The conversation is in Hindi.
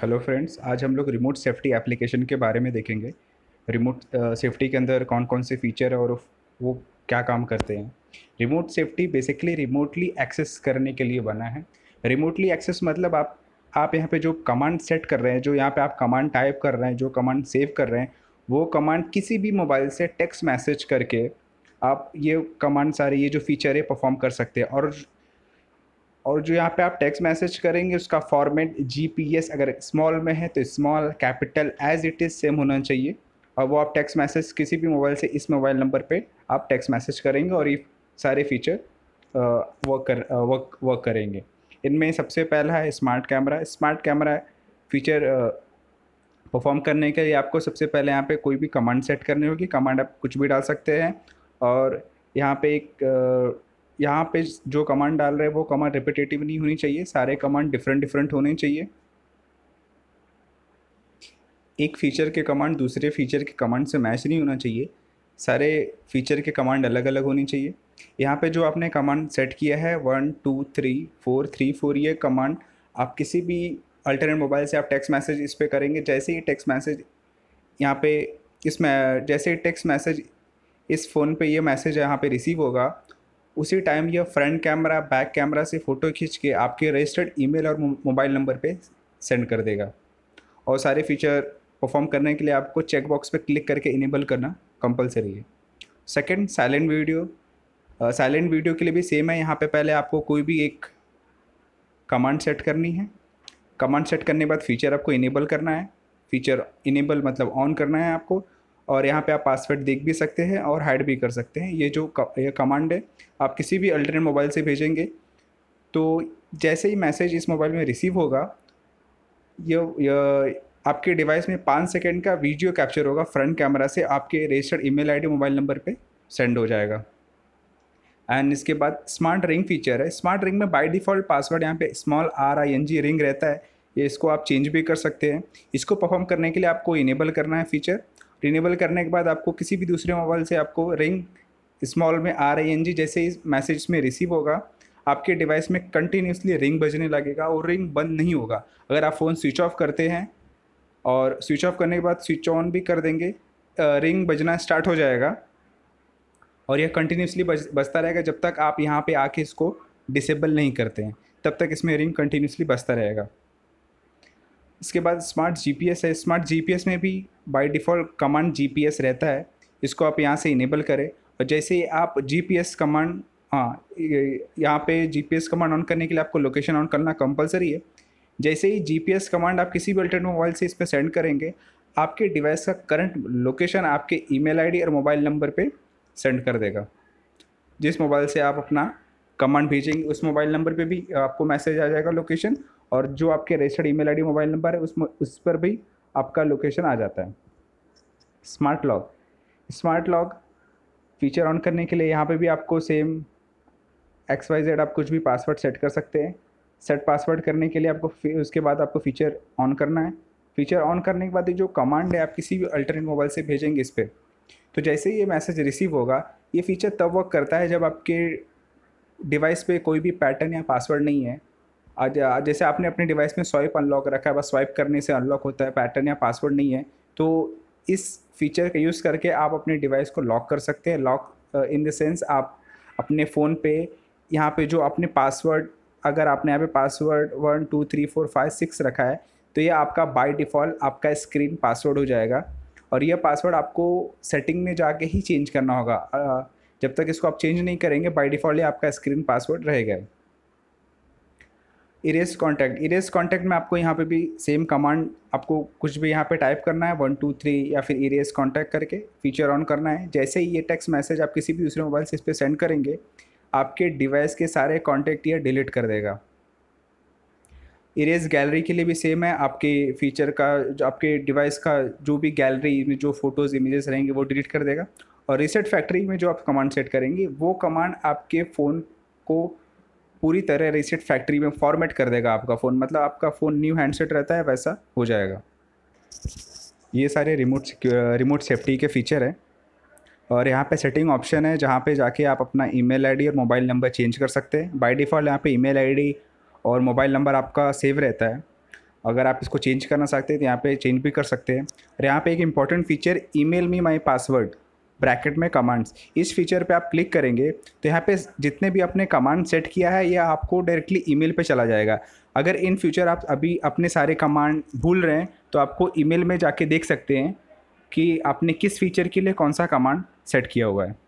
हेलो फ्रेंड्स आज हम लोग रिमोट सेफ्टी एप्लीकेशन के बारे में देखेंगे रिमोट सेफ्टी के अंदर कौन कौन से फीचर है और वो क्या काम करते हैं remote safety basically remotely access करने के लिए बना है रिमोटली एक्सेस मतलब आप आप यहाँ पे जो कमांड सेट कर रहे हैं जो यहाँ पे आप कमांड टाइप कर रहे हैं जो कमांड सेव कर रहे हैं वो कमांड किसी भी मोबाइल से टेक्स्ट मैसेज करके आप ये कमांड सारे ये जो फीचर है परफॉर्म कर सकते हैं और और जो यहाँ पे आप टेक्स्ट मैसेज करेंगे उसका फॉर्मेट जीपीएस अगर स्मॉल में है तो small capital as it is same होना चाहिए और वो आप टेक्स्ट मैसेज किसी भी मोबाइल से इस मोबाइल नंबर पे आप टेक्स्ट मैसेज करेंगे और ये सारे फीचर वर्क कर वर्क वर्क करेंगे इनमें सबसे पहला है smart camera smart camera feature perform करने के लिए आपको सबसे पहले यहाँ पे कोई भी कमांड सेट करनी होगी कमांड आप कुछ भी डाल सकते हैं और यहाँ पे एक यहाँ पे जो कमांड डाल रहे हैं वो कमांड रिपीटेटिव नहीं होनी चाहिए सारे कमांड डिफरेंट डिफरेंट होने चाहिए एक फ़ीचर के कमांड दूसरे फीचर के कमांड से मैच नहीं होना चाहिए सारे फीचर के कमांड अलग अलग होने चाहिए यहाँ पे जो आपने कमांड सेट किया है one two three four three four ये कमांड आप किसी भी अल्टरनेट मोबाइल से आप टेक्स्ट मैसेज इस पर करेंगे जैसे ही टेक्स्ट मैसेज यहाँ पे इसमें जैसे ही टेक्स्ट मैसेज इस फ़ोन पे ये मैसेज यहाँ पे रिसीव होगा उसी टाइम यह फ्रंट कैमरा बैक कैमरा से फ़ोटो खींच के आपके रजिस्टर्ड ईमेल और मोबाइल नंबर पे सेंड कर देगा और सारे फीचर परफॉर्म करने के लिए आपको चेकबॉक्स पर क्लिक करके इनेबल करना कंपलसरी है second silent video silent video के लिए भी सेम है यहाँ पे पहले आपको कोई भी एक कमांड सेट करनी है कमांड सेट करने के बाद फीचर आपको इनेबल करना है फीचर इनेबल मतलब ऑन करना है आपको और यहाँ पे आप पासवर्ड देख भी सकते हैं और हाइड भी कर सकते हैं ये जो ये कमांड है आप किसी भी अल्टरनेट मोबाइल से भेजेंगे तो जैसे ही मैसेज इस मोबाइल में रिसीव होगा ये, ये आपके डिवाइस में पाँच सेकेंड का वीडियो कैप्चर होगा फ्रंट कैमरा से आपके registered email mobile number पर सेंड हो जाएगा एंड इसके बाद स्मार्ट रिंग फीचर है स्मार्ट रिंग में बाय डिफ़ॉल्ट पासवर्ड यहाँ पे small R I N G ring रहता है ये इसको आप चेंज भी कर सकते हैं इसको परफॉर्म करने के लिए आपको इनेबल करना है फीचर रिनेबल करने के बाद आपको किसी भी दूसरे मोबाइल से आपको रिंग स्मॉल में आर आई एन जी जैसे इस मैसेज में रिसीव होगा आपके डिवाइस में कंटिन्यूसली रिंग बजने लगेगा और रिंग बंद नहीं होगा अगर आप फ़ोन स्विच ऑफ करते हैं और स्विच ऑफ करने के बाद स्विच ऑन भी कर देंगे रिंग बजना स्टार्ट हो जाएगा और यह कंटिन्यूसली बज बजता रहेगा जब तक आप यहाँ पे आके इसको डिसेबल नहीं करते हैं तब तक इसमें रिंग कंटिन्यूसली बजता रहेगा इसके बाद स्मार्ट जी है स्मार्ट जी में भी बाय डिफ़ॉल्ट कमांड जी रहता है इसको आप यहाँ से इनेबल करें और जैसे ही आप एस कमांड हाँ यहाँ पे एस कमांड ऑन करने के लिए आपको लोकेशन ऑन करना कंपलसरी है जैसे ही एस कमांड आप किसी भी अल्टरनेट मोबाइल से इस पर सेंड करेंगे आपके डिवाइस का करंट लोकेशन आपके ईमेल आईडी और मोबाइल नंबर पे सेंड कर देगा जिस मोबाइल से आप अपना कमांड भेजेंगे उस मोबाइल नंबर पे भी आपको मैसेज आ जाएगा लोकेशन और जो आपके registered email ID mobile number है उसमें उस पर भी आपका लोकेशन आ जाता है smart lock smart lock feature on करने के लिए यहाँ पे भी आपको सेम एक्स वाई जेड आप कुछ भी पासवर्ड सेट कर सकते हैं सेट पासवर्ड करने के लिए आपको उसके बाद आपको फीचर ऑन करना है फीचर ऑन करने के बाद जो कमांड है आप किसी भी अल्टरनेट मोबाइल से भेजेंगे इस पर तो जैसे ही ये मैसेज रिसीव होगा ये फीचर तब वर्क करता है जब आपके डिवाइस पे कोई भी पैटर्न या पासवर्ड नहीं है जैसे आपने अपने डिवाइस में स्वाइप अनलॉक रखा है बस स्वाइप करने से अनलॉक होता है पैटर्न या पासवर्ड नहीं है तो इस फीचर का यूज़ करके आप अपने डिवाइस को लॉक कर सकते हैं लॉक इन द सेंस आप अपने फ़ोन पे यहाँ पे जो अपने पासवर्ड अगर आपने यहाँ पे password one two three four five six रखा है तो ये आपका बाय डिफ़ॉल्ट आपका स्क्रीन पासवर्ड हो जाएगा और यह पासवर्ड आपको सेटिंग में जाके ही चेंज करना होगा uh, जब तक इसको आप चेंज नहीं करेंगे बाय डिफ़ॉल्ट ये आपका स्क्रीन पासवर्ड रहेगा इरेस कॉन्टैक्ट इरेस कॉन्टैक्ट में आपको यहाँ पे भी सेम कमांड आपको कुछ भी यहाँ पे टाइप करना है वन टू थ्री या फिर इरेस कॉन्टैक्ट करके फीचर ऑन करना है जैसे ही ये टेक्स्ट मैसेज आप किसी भी दूसरे मोबाइल से इस पर सेंड करेंगे आपके डिवाइस के सारे कॉन्टैक्ट ये डिलीट कर देगा इरेज गैलरी के लिए भी सेम है आपके फीचर का जो आपके डिवाइस का जो भी गैलरी में जो फ़ोटोज़ इमेजेस रहेंगे वो डिलीट कर देगा और रिसेट फैक्ट्री में जो आप कमांड सेट करेंगे वो कमांड आपके फ़ोन को पूरी तरह रीसेट फैक्ट्री में फॉर्मेट कर देगा आपका फ़ोन मतलब आपका फ़ोन न्यू हैंडसेट रहता है वैसा हो जाएगा ये सारे रिमोट रिमोट सेफ्टी के फीचर हैं और यहाँ पे सेटिंग ऑप्शन है जहाँ पे जाके आप अपना ईमेल आईडी और मोबाइल नंबर चेंज कर सकते हैं बाय डिफ़ॉल्ट यहाँ पे ईमेल आईडी और मोबाइल नंबर आपका सेव रहता है अगर आप इसको चेंज करना चाहते हैं तो यहाँ पे चेंज भी कर सकते हैं और यहाँ पे एक important feature email me my password bracket में कमांड्स इस फीचर पे आप क्लिक करेंगे तो यहाँ पे जितने भी आपने कमांड सेट किया है यह आपको डायरेक्टली ईमेल पे चला जाएगा अगर इन फ्यूचर आप अभी अपने सारे कमांड भूल रहे हैं तो आपको ईमेल में जाके देख सकते हैं कि आपने किस फीचर के लिए कौन सा कमांड सेट किया हुआ है